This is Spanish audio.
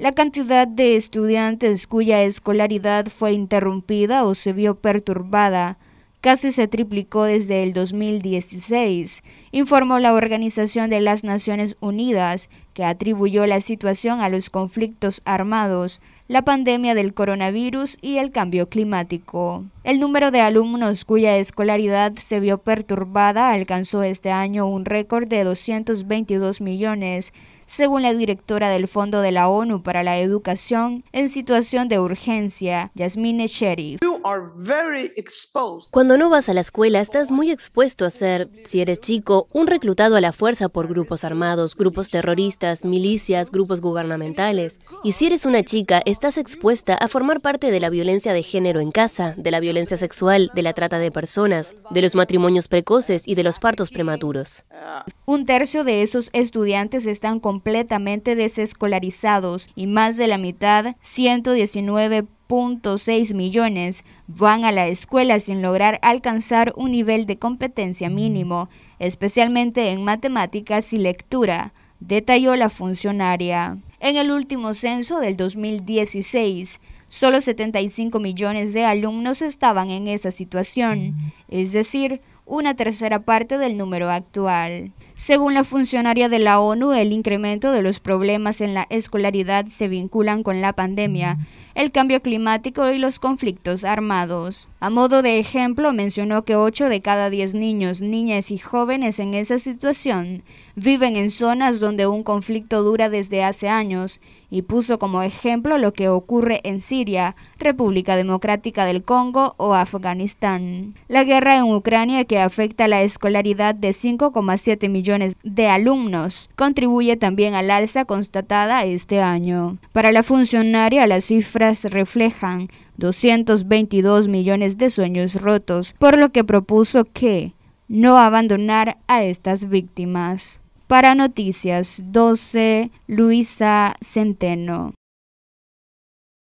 La cantidad de estudiantes cuya escolaridad fue interrumpida o se vio perturbada casi se triplicó desde el 2016, informó la Organización de las Naciones Unidas, que atribuyó la situación a los conflictos armados, la pandemia del coronavirus y el cambio climático. El número de alumnos cuya escolaridad se vio perturbada alcanzó este año un récord de 222 millones, según la directora del Fondo de la ONU para la Educación en situación de urgencia, Yasmine Sherif. Cuando no vas a la escuela estás muy expuesto a ser, si eres chico, un reclutado a la fuerza por grupos armados, grupos terroristas, milicias, grupos gubernamentales. Y si eres una chica, estás expuesta a formar parte de la violencia de género en casa, de la violencia sexual, de la trata de personas, de los matrimonios precoces y de los partos prematuros. Un tercio de esos estudiantes están completamente desescolarizados y más de la mitad, 119 6.6 millones van a la escuela sin lograr alcanzar un nivel de competencia mínimo, especialmente en matemáticas y lectura, detalló la funcionaria. En el último censo del 2016, solo 75 millones de alumnos estaban en esa situación, es decir, una tercera parte del número actual. Según la funcionaria de la ONU, el incremento de los problemas en la escolaridad se vinculan con la pandemia, el cambio climático y los conflictos armados. A modo de ejemplo, mencionó que 8 de cada 10 niños, niñas y jóvenes en esa situación viven en zonas donde un conflicto dura desde hace años y puso como ejemplo lo que ocurre en Siria, República Democrática del Congo o Afganistán. La guerra en Ucrania que afecta la escolaridad de 5,7 millones de alumnos. Contribuye también al alza constatada este año. Para la funcionaria, las cifras reflejan 222 millones de sueños rotos, por lo que propuso que no abandonar a estas víctimas. Para Noticias 12, Luisa Centeno.